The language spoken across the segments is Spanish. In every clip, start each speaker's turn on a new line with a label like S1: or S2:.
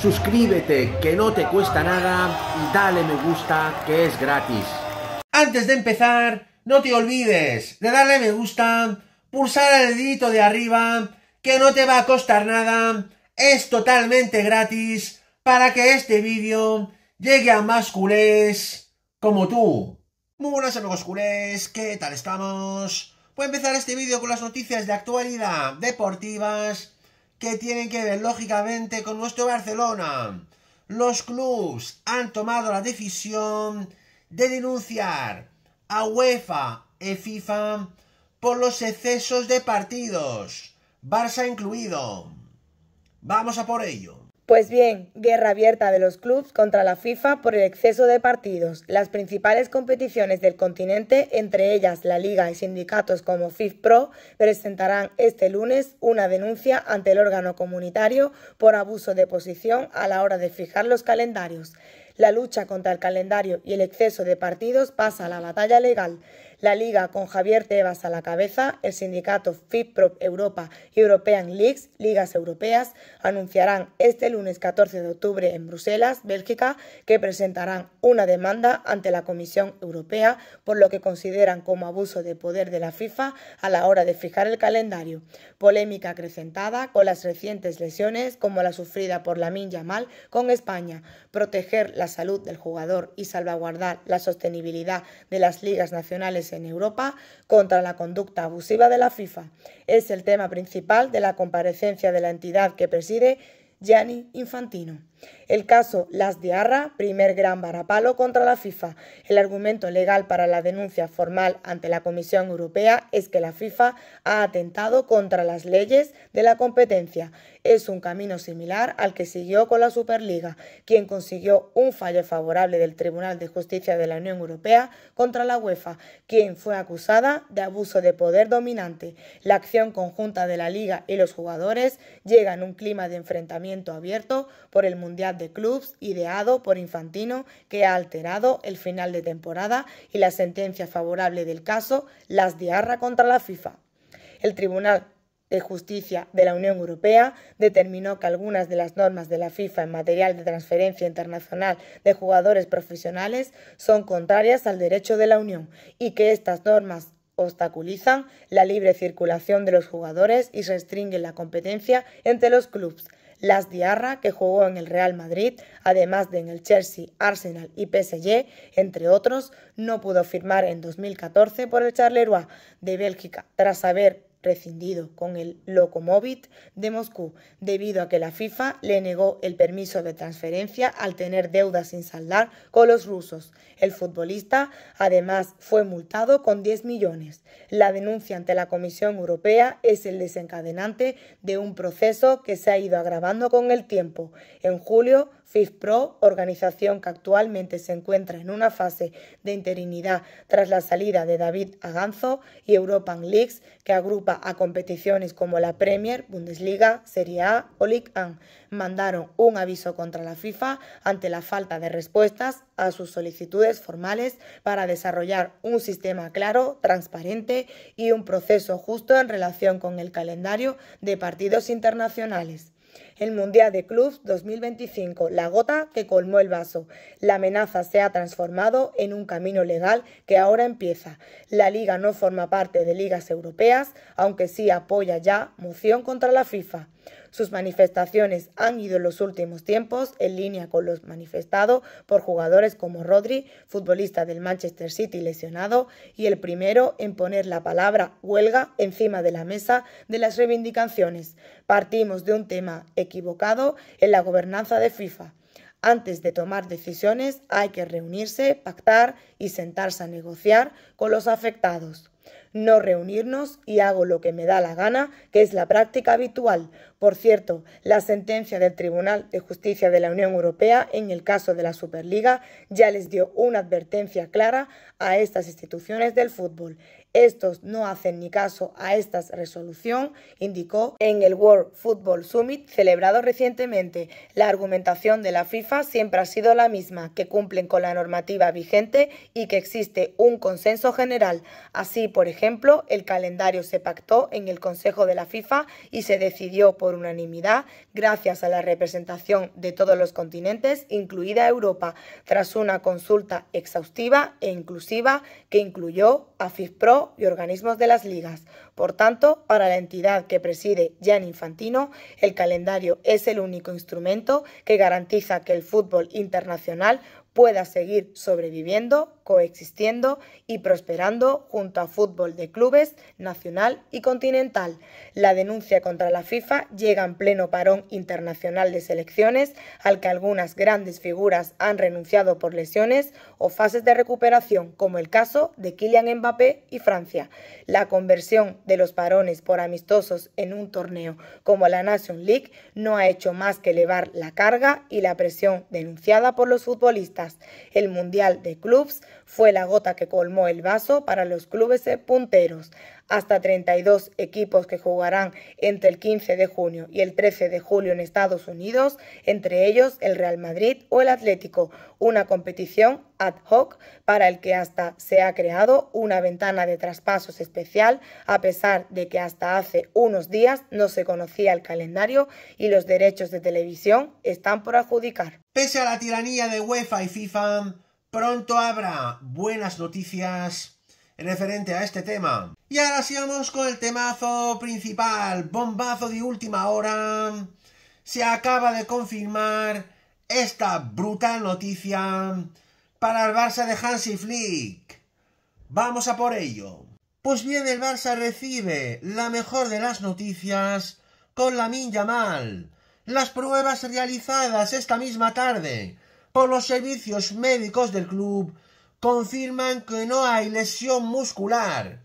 S1: suscríbete que no te cuesta nada y dale me gusta que es gratis. Antes de empezar, no te olvides de darle me gusta, pulsar el dedito de arriba, que no te va a costar nada, es totalmente gratis para que este vídeo llegue a más culés como tú. Muy buenas amigos culés, ¿qué tal estamos? Voy a empezar este vídeo con las noticias de actualidad deportivas que tienen que ver lógicamente con nuestro Barcelona. Los clubes han tomado la decisión de denunciar a UEFA y FIFA por los excesos de partidos, Barça incluido. Vamos a por ello.
S2: Pues bien, guerra abierta de los clubes contra la FIFA por el exceso de partidos. Las principales competiciones del continente, entre ellas la Liga y sindicatos como FIFPro, presentarán este lunes una denuncia ante el órgano comunitario por abuso de posición a la hora de fijar los calendarios. La lucha contra el calendario y el exceso de partidos pasa a la batalla legal la liga con Javier Tebas a la cabeza, el sindicato FIPROP Europa y European Leagues, ligas europeas, anunciarán este lunes 14 de octubre en Bruselas, Bélgica, que presentarán una demanda ante la Comisión Europea por lo que consideran como abuso de poder de la FIFA a la hora de fijar el calendario. Polémica acrecentada con las recientes lesiones como la sufrida por la Minya Mal con España. Proteger la salud del jugador y salvaguardar la sostenibilidad de las ligas nacionales en Europa contra la conducta abusiva de la FIFA. Es el tema principal de la comparecencia de la entidad que preside Gianni Infantino. El caso Las Diarra, primer gran varapalo contra la FIFA. El argumento legal para la denuncia formal ante la Comisión Europea es que la FIFA ha atentado contra las leyes de la competencia. Es un camino similar al que siguió con la Superliga, quien consiguió un fallo favorable del Tribunal de Justicia de la Unión Europea contra la UEFA, quien fue acusada de abuso de poder dominante. La acción conjunta de la Liga y los jugadores llega en un clima de enfrentamiento abierto por el mundo de Clubs ideado por Infantino que ha alterado el final de temporada y la sentencia favorable del caso Las Diarra contra la FIFA. El Tribunal de Justicia de la Unión Europea determinó que algunas de las normas de la FIFA en materia de transferencia internacional de jugadores profesionales son contrarias al derecho de la Unión y que estas normas obstaculizan la libre circulación de los jugadores y restringen la competencia entre los clubes, las Diarra, que jugó en el Real Madrid, además de en el Chelsea, Arsenal y PSG, entre otros, no pudo firmar en 2014 por el Charleroi de Bélgica tras haber rescindido con el Lokomóvit de Moscú debido a que la FIFA le negó el permiso de transferencia al tener deudas sin saldar con los rusos. El futbolista además fue multado con 10 millones. La denuncia ante la Comisión Europea es el desencadenante de un proceso que se ha ido agravando con el tiempo. En julio FIFPRO, organización que actualmente se encuentra en una fase de interinidad tras la salida de David Aganzo, y European Leagues, que agrupa a competiciones como la Premier, Bundesliga, Serie A o Ligue 1, mandaron un aviso contra la FIFA ante la falta de respuestas a sus solicitudes formales para desarrollar un sistema claro, transparente y un proceso justo en relación con el calendario de partidos internacionales. El Mundial de Clubs 2025, la gota que colmó el vaso. La amenaza se ha transformado en un camino legal que ahora empieza. La liga no forma parte de ligas europeas, aunque sí apoya ya moción contra la FIFA. Sus manifestaciones han ido en los últimos tiempos en línea con los manifestados por jugadores como Rodri, futbolista del Manchester City lesionado, y el primero en poner la palabra huelga encima de la mesa de las reivindicaciones. Partimos de un tema equivocado en la gobernanza de FIFA. Antes de tomar decisiones hay que reunirse, pactar y sentarse a negociar con los afectados. No reunirnos y hago lo que me da la gana, que es la práctica habitual. Por cierto, la sentencia del Tribunal de Justicia de la Unión Europea en el caso de la Superliga ya les dio una advertencia clara a estas instituciones del fútbol estos no hacen ni caso a esta resolución, indicó en el World Football Summit celebrado recientemente. La argumentación de la FIFA siempre ha sido la misma, que cumplen con la normativa vigente y que existe un consenso general. Así, por ejemplo, el calendario se pactó en el Consejo de la FIFA y se decidió por unanimidad gracias a la representación de todos los continentes, incluida Europa, tras una consulta exhaustiva e inclusiva que incluyó a FIFPRO y organismos de las ligas. Por tanto, para la entidad que preside Jan Infantino, el calendario es el único instrumento que garantiza que el fútbol internacional pueda seguir sobreviviendo coexistiendo y prosperando junto a fútbol de clubes nacional y continental. La denuncia contra la FIFA llega en pleno parón internacional de selecciones al que algunas grandes figuras han renunciado por lesiones o fases de recuperación, como el caso de Kylian Mbappé y Francia. La conversión de los parones por amistosos en un torneo como la Nation League no ha hecho más que elevar la carga y la presión denunciada por los futbolistas. El Mundial de Clubes fue la gota que colmó el vaso para los clubes punteros. Hasta 32 equipos que jugarán entre el 15 de junio y el 13 de julio en Estados Unidos, entre ellos el Real Madrid o el Atlético, una competición ad hoc para el que hasta se ha creado una ventana de traspasos especial, a pesar de que hasta hace unos días no se conocía el calendario y los derechos de televisión están por adjudicar. Pese
S1: a la tiranía de UEFA y FIFA, pronto habrá buenas noticias referente a este tema. Y ahora sí vamos con el temazo principal, bombazo de última hora. Se acaba de confirmar esta brutal noticia para el Barça de Hansi Flick. Vamos a por ello. Pues bien, el Barça recibe la mejor de las noticias con la Mal. Las pruebas realizadas esta misma tarde por los servicios médicos del club confirman que no hay lesión muscular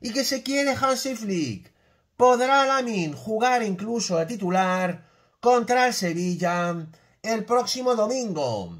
S1: y que se quiere Hansi Flick. Podrá Lamin jugar incluso a titular contra el Sevilla el próximo domingo.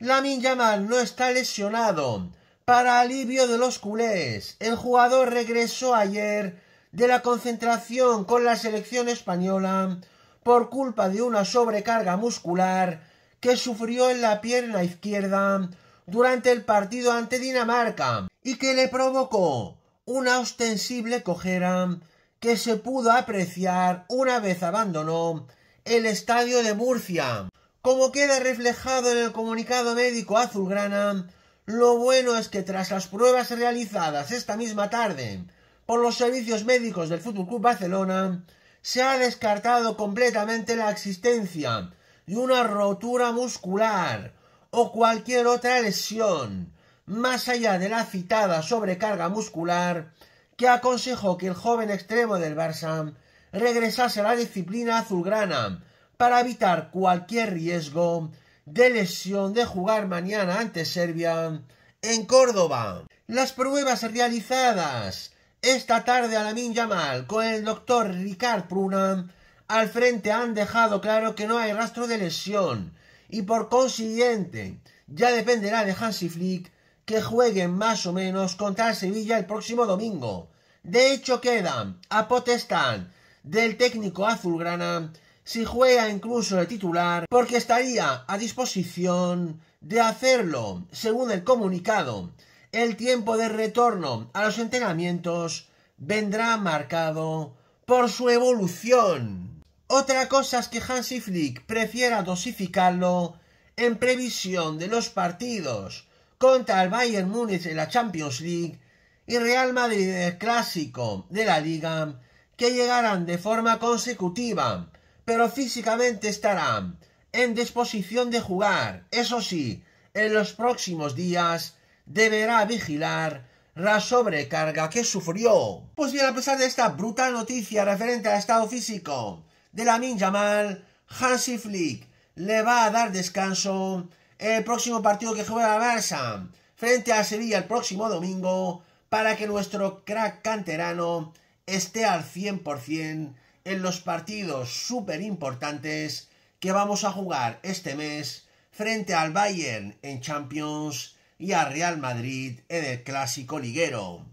S1: Lamin Yamal no está lesionado. Para alivio de los culés, el jugador regresó ayer de la concentración con la selección española por culpa de una sobrecarga muscular que sufrió en la pierna izquierda durante el partido ante Dinamarca y que le provocó una ostensible cojera que se pudo apreciar una vez abandonó el estadio de Murcia. Como queda reflejado en el comunicado médico azulgrana, lo bueno es que tras las pruebas realizadas esta misma tarde por los servicios médicos del Fútbol Club Barcelona, se ha descartado completamente la existencia una rotura muscular o cualquier otra lesión, más allá de la citada sobrecarga muscular, que aconsejó que el joven extremo del Barça regresase a la disciplina azulgrana para evitar cualquier riesgo de lesión de jugar mañana ante Serbia en Córdoba. Las pruebas realizadas esta tarde a min Yamal con el doctor Ricard Pruna al frente han dejado claro que no hay rastro de lesión y por consiguiente ya dependerá de Hansi Flick que juegue más o menos contra el Sevilla el próximo domingo. De hecho quedan a potestad del técnico azulgrana si juega incluso de titular porque estaría a disposición de hacerlo según el comunicado. El tiempo de retorno a los entrenamientos vendrá marcado por su evolución. Otra cosa es que Hansi Flick prefiera dosificarlo en previsión de los partidos contra el Bayern Múnich en la Champions League y Real Madrid en Clásico de la Liga, que llegarán de forma consecutiva, pero físicamente estarán en disposición de jugar. Eso sí, en los próximos días deberá vigilar la sobrecarga que sufrió. Pues bien, a pesar de esta brutal noticia referente al estado físico de la Minjamal, Hansi Flick le va a dar descanso el próximo partido que juega la Barça frente a Sevilla el próximo domingo para que nuestro crack canterano esté al 100% en los partidos súper importantes que vamos a jugar este mes frente al Bayern en Champions y al Real Madrid en el Clásico Liguero.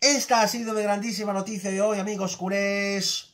S1: Esta ha sido de grandísima noticia de hoy, amigos curés.